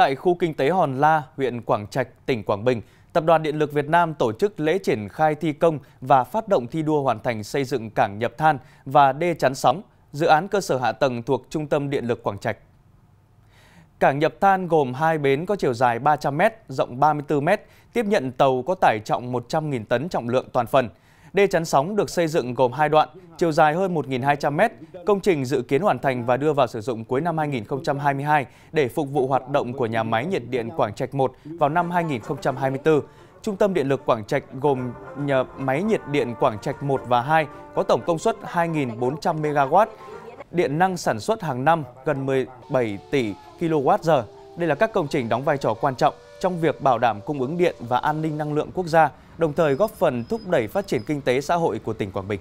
Tại khu kinh tế Hòn La, huyện Quảng Trạch, tỉnh Quảng Bình, Tập đoàn Điện lực Việt Nam tổ chức lễ triển khai thi công và phát động thi đua hoàn thành xây dựng cảng nhập than và đê chắn sóng, dự án cơ sở hạ tầng thuộc Trung tâm Điện lực Quảng Trạch. Cảng nhập than gồm hai bến có chiều dài 300m, rộng 34m, tiếp nhận tàu có tải trọng 100.000 tấn trọng lượng toàn phần – Đê chắn sóng được xây dựng gồm hai đoạn, chiều dài hơn 1.200 mét. Công trình dự kiến hoàn thành và đưa vào sử dụng cuối năm 2022 để phục vụ hoạt động của nhà máy nhiệt điện Quảng Trạch 1 vào năm 2024. Trung tâm Điện lực Quảng Trạch gồm nhà máy nhiệt điện Quảng Trạch 1 và 2 có tổng công suất 2.400 MW, điện năng sản xuất hàng năm gần 17 tỷ kWh. Đây là các công trình đóng vai trò quan trọng trong việc bảo đảm cung ứng điện và an ninh năng lượng quốc gia, đồng thời góp phần thúc đẩy phát triển kinh tế xã hội của tỉnh Quảng Bình.